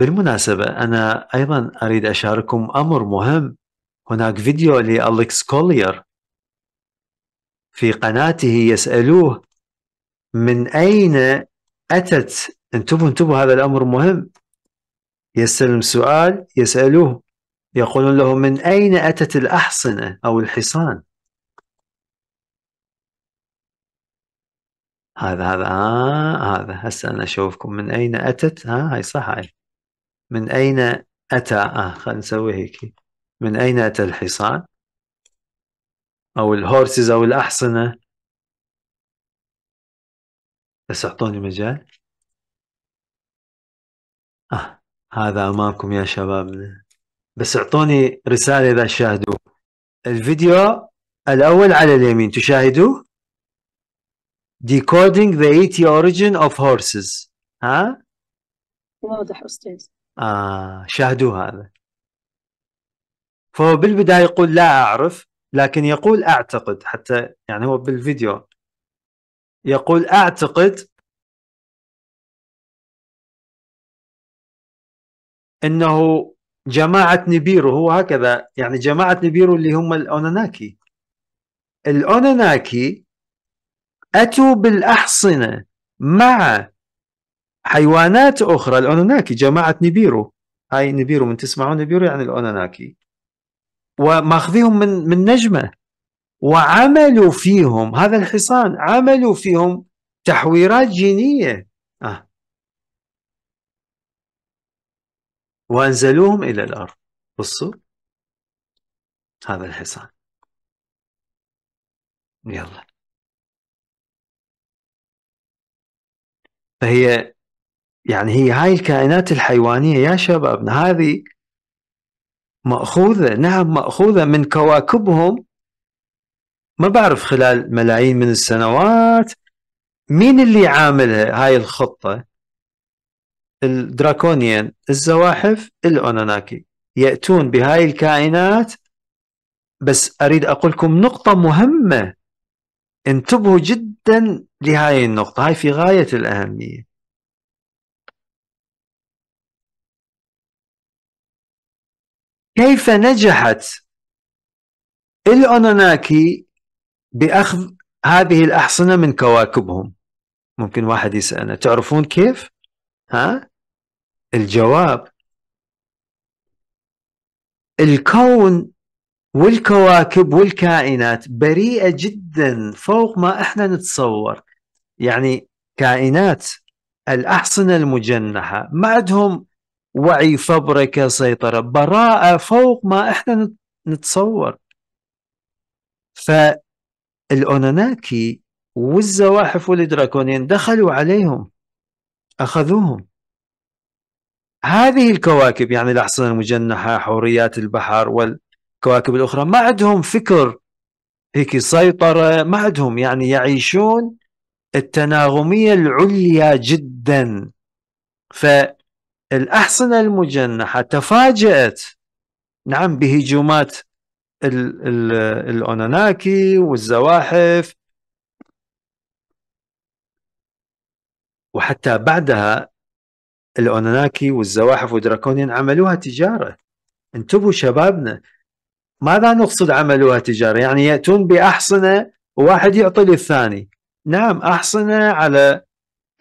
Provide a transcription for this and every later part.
بالمناسبة أنا أيضا أريد أشارككم أمر مهم هناك فيديو لأليكس كولير في قناته يسألوه من أين أتت انتبهوا انتبهوا هذا الأمر مهم يستلم سؤال يسألوه يقولون له من أين أتت الأحصنة أو الحصان هذا هذا آه هذا هسه أنا أشوفكم من أين أتت ها هاي صح هاي من أين أتى آه خلينا نسوي هيك من أين أتى الحصان أو الهورسز أو الأحصنة بس أعطوني مجال آه هذا أمامكم يا شباب بس أعطوني رسالة إذا شاهدوا الفيديو الأول على اليمين تشاهدوه decoding the 80 origin of horses ها واضح أستاذ آه، شاهدوه هذا فهو بالبداية يقول لا أعرف لكن يقول أعتقد حتى يعني هو بالفيديو يقول أعتقد أنه جماعة نبيرو هو هكذا يعني جماعة نبيرو اللي هم الأوناناكي الأوناناكي أتوا بالأحصنة مع حيوانات أخرى الاوناناكي جماعة نبيرو هاي نبيرو من تسمعون نبيرو يعني الاوناناكي وماخذيهم من من نجمة وعملوا فيهم هذا الحصان عملوا فيهم تحويرات جينية آه. وأنزلوهم إلى الأرض بصوا هذا الحصان يلا فهي يعني هي هاي الكائنات الحيوانية يا شبابنا هذه مأخوذة نعم مأخوذة من كواكبهم ما بعرف خلال ملايين من السنوات مين اللي عاملها هاي الخطة الدراكونيان الزواحف الأوناناكي يأتون بهاي الكائنات بس أريد أقول لكم نقطة مهمة انتبهوا جدا لهاي النقطة هاي في غاية الأهمية كيف نجحت الأونوناكي بأخذ هذه الأحصنة من كواكبهم ممكن واحد يسألنا تعرفون كيف ها الجواب الكون والكواكب والكائنات بريئة جدا فوق ما احنا نتصور يعني كائنات الأحصنة المجنحة ما عندهم وعي فبركة سيطرة براءة فوق ما احنا نتصور فالأوناناكي والزواحف والدراكونين دخلوا عليهم أخذوهم هذه الكواكب يعني الأحصنة المجنحة حوريات البحر والكواكب الأخرى ما عندهم فكر هيك سيطرة ما عندهم يعني يعيشون التناغمية العليا جدا ف الأحصنة المجنحة تفاجأت نعم بهجومات الأوناناكي والزواحف وحتى بعدها الأوناناكي والزواحف ودراكونين عملوها تجارة انتبهوا شبابنا ماذا نقصد عملوها تجارة يعني يأتون بأحصنة وواحد يعطي للثاني نعم أحصنة على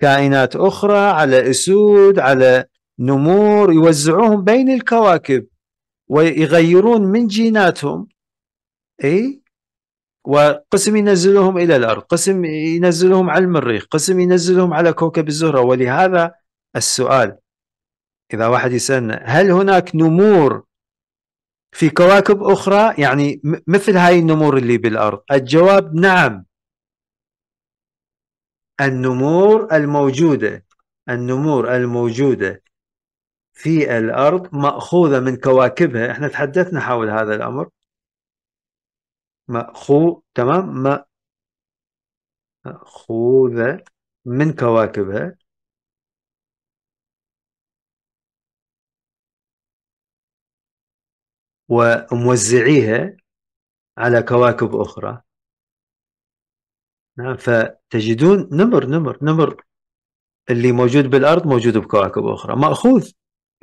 كائنات أخرى على أسود على نمور يوزعوهم بين الكواكب ويغيرون من جيناتهم اي وقسم ينزلهم الى الارض، قسم ينزلهم على المريخ، قسم ينزلهم على كوكب الزهره ولهذا السؤال اذا واحد يسالنا هل هناك نمور في كواكب اخرى يعني مثل هاي النمور اللي بالارض؟ الجواب نعم. النمور الموجوده النمور الموجوده في الارض ماخوذه من كواكبها احنا تحدثنا حول هذا الامر ماخو تمام ماخوذه من كواكبها وموزعيها على كواكب أخرى نعم فتجدون نمر نمر نمر اللي موجود بالأرض موجود بكواكب أخرى مأخوذ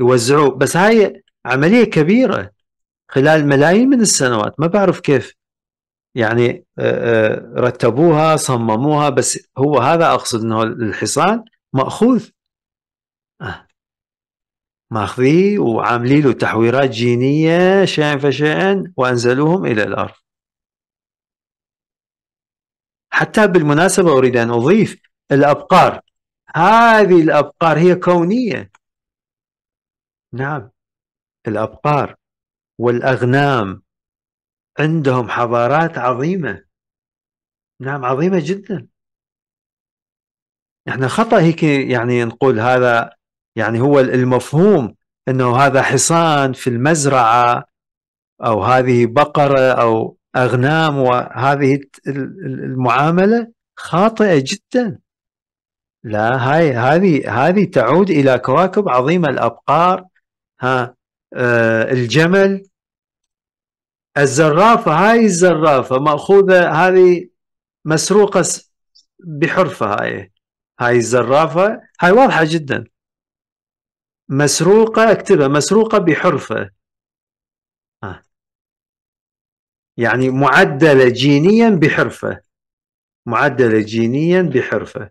يوزعوه بس هاي عمليه كبيره خلال ملايين من السنوات ما بعرف كيف يعني آه، آه، رتبوها صمموها بس هو هذا اقصد انه الحصان ماخوذ آه، ماخذيه وعاملين له تحويرات جينيه شيئا فشيئا وانزلوهم الى الارض حتى بالمناسبه اريد ان اضيف الابقار هذه الابقار هي كونيه نعم الأبقار والأغنام عندهم حضارات عظيمة نعم عظيمة جدا احنا خطأ هيك يعني نقول هذا يعني هو المفهوم انه هذا حصان في المزرعة او هذه بقرة او اغنام وهذه المعاملة خاطئة جدا لا هاي هذه هذه تعود الى كواكب عظيمة الابقار ها آه الجمل الزرافة هاي الزرافة مأخوذة هذه مسروقة بحرفة هاي هاي الزرافة هاي واضحة جدا مسروقة اكتبها مسروقة بحرفة آه. يعني معدلة جينيا بحرفة معدلة جينيا بحرفة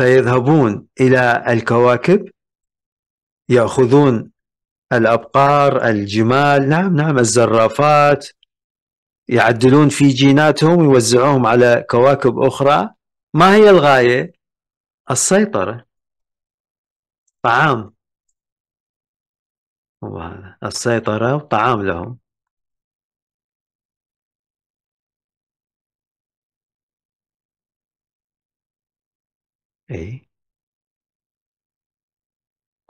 فيذهبون إلى الكواكب يأخذون الأبقار الجمال نعم نعم الزرافات يعدلون في جيناتهم ويوزعوهم على كواكب أخرى ما هي الغاية؟ السيطرة طعام السيطرة وطعام لهم اي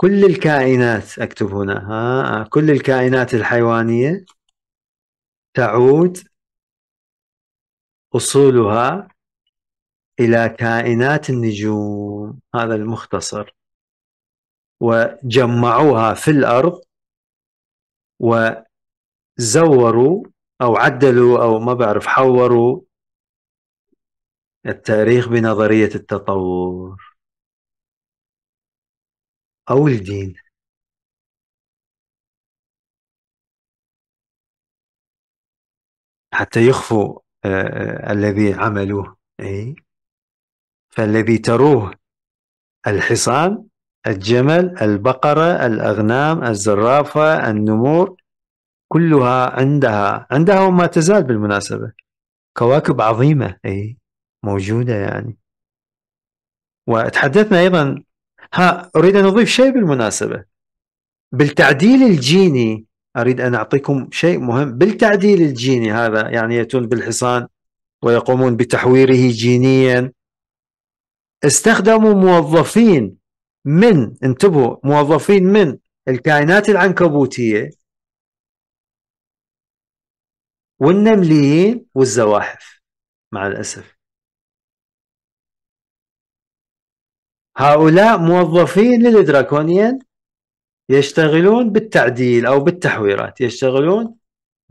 كل الكائنات اكتب هنا ها كل الكائنات الحيوانيه تعود اصولها الى كائنات النجوم هذا المختصر وجمعوها في الارض وزوروا او عدلوا او ما بعرف حوروا التاريخ بنظرية التطور أو الدين حتى يخفوا آه، آه، الذي عملوه أي فالذي تروه الحصان الجمل البقرة الأغنام الزرافة النمور كلها عندها عندها وما تزال بالمناسبة كواكب عظيمة أي موجودة يعني وتحدثنا أيضا ها أريد أن أضيف شيء بالمناسبة بالتعديل الجيني أريد أن أعطيكم شيء مهم بالتعديل الجيني هذا يعني يأتون بالحصان ويقومون بتحويره جينيا استخدموا موظفين من انتبهوا موظفين من الكائنات العنكبوتية والنمليين والزواحف مع الأسف هؤلاء موظفين للدراكونيان يشتغلون بالتعديل أو بالتحويرات يشتغلون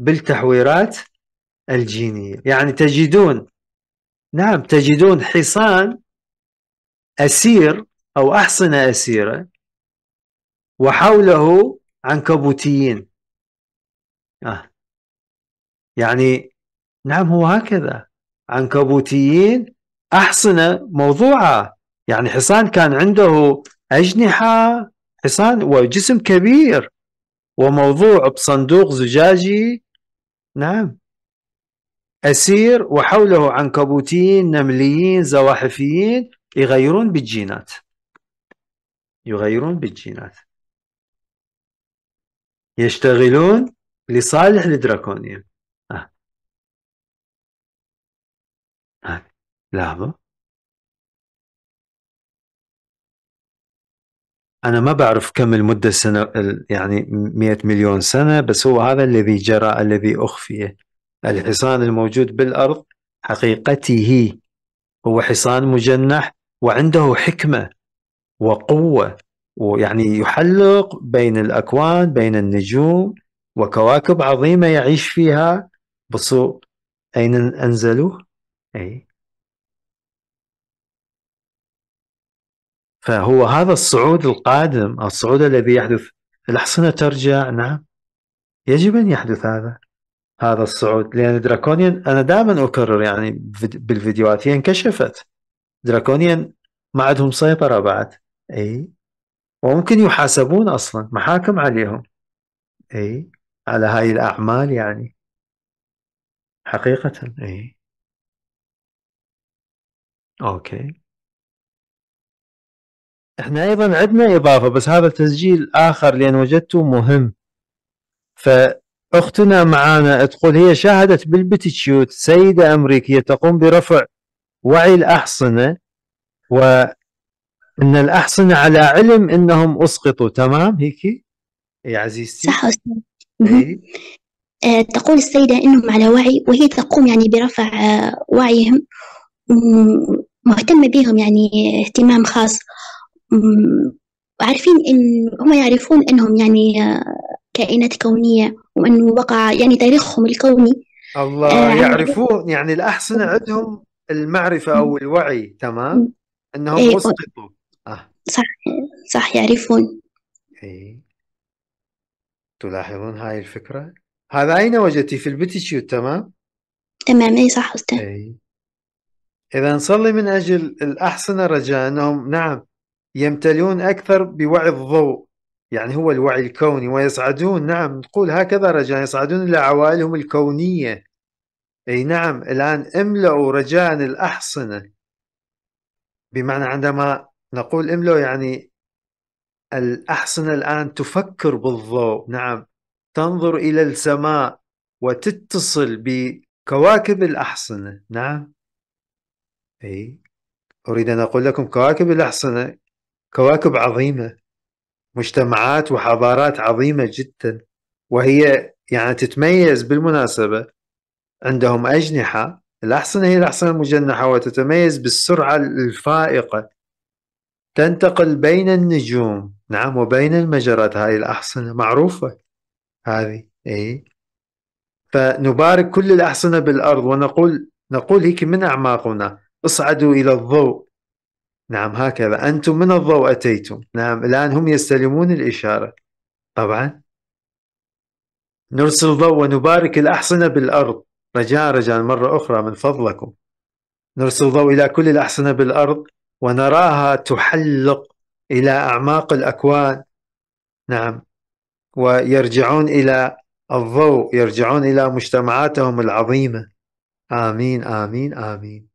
بالتحويرات الجينية يعني تجدون نعم تجدون حصان أسير أو أحصنة أسيرة وحوله عنكبوتيين آه. يعني نعم هو هكذا عنكبوتيين أحصنة موضوعة يعني حصان كان عنده أجنحة حصان وجسم كبير وموضوع بصندوق زجاجي نعم أسير وحوله عنكبوتيين نمليين زواحفيين يغيرون بالجينات يغيرون بالجينات يشتغلون لصالح الدراكونيوم آه. آه. لا انا ما بعرف كم المده السنه يعني 100 مليون سنه بس هو هذا الذي جرى الذي اخفي الحصان الموجود بالارض حقيقته هو حصان مجنح وعنده حكمه وقوه ويعني يحلق بين الاكوان بين النجوم وكواكب عظيمه يعيش فيها بصو اين انزلوه؟ اي فهو هذا الصعود القادم الصعود الذي يحدث الأحصنة ترجع نعم يجب أن يحدث هذا هذا الصعود لأن دراكونيان أنا دائما أكرر يعني بالفيديوهات هي انكشفت دراكونيان ما عندهم سيطرة بعد أي وممكن يحاسبون أصلا محاكم عليهم أي على هاي الأعمال يعني حقيقة أي أوكي احنا ايضا عندنا اضافه بس هذا تسجيل اخر لان وجدته مهم فاختنا معانا تقول هي شاهدت بالبتشيوت سيده امريكيه تقوم برفع وعي الاحصنه وان الاحصنه على علم انهم اسقطوا تمام هيك يا إيه عزيزتي صح استاذ إيه؟ آه، تقول السيدة إنهم على وعي وهي تقوم يعني برفع آه، وعيهم مهتمة بهم يعني اهتمام خاص عارفين إن هم يعرفون أنهم يعني آه، كائنات كونية وأنه وقع يعني تاريخهم الكوني الله آه يعني يعرفون يعني الأحسن عندهم المعرفة أو الوعي تمام أنهم إيه وسقطوا آه. صح صح يعرفون إيه تلاحظون هاي الفكرة هذا أين وجدتي في البيتيتيود تمام تمام أي صح أستاذ إيه. إذا نصلي من أجل الاحسن رجاء أنهم نعم يمتلئون أكثر بوعي الضوء يعني هو الوعي الكوني ويصعدون نعم نقول هكذا رجاء يصعدون إلى عوائلهم الكونية أي نعم الآن املأوا رجاء الأحصنة بمعنى عندما نقول املأوا يعني الأحصنة الآن تفكر بالضوء نعم تنظر إلى السماء وتتصل بكواكب الأحصنة نعم أي أريد أن أقول لكم كواكب الأحصنة كواكب عظيمه مجتمعات وحضارات عظيمه جدا وهي يعني تتميز بالمناسبه عندهم اجنحه الاحصنه هي الاحصنه المجنحه وتتميز بالسرعه الفائقه تنتقل بين النجوم نعم وبين المجرات هاي الاحصنه معروفه هذه اي فنبارك كل الاحصنه بالارض ونقول نقول هيك من اعماقنا اصعدوا الى الضوء نعم هكذا أنتم من الضوء أتيتم نعم الآن هم يستلمون الإشارة طبعا نرسل ضوء ونبارك الأحصنة بالأرض رجاء رجاء مرة أخرى من فضلكم نرسل ضوء إلى كل الأحصنة بالأرض ونراها تحلق إلى أعماق الأكوان نعم ويرجعون إلى الضوء يرجعون إلى مجتمعاتهم العظيمة آمين آمين آمين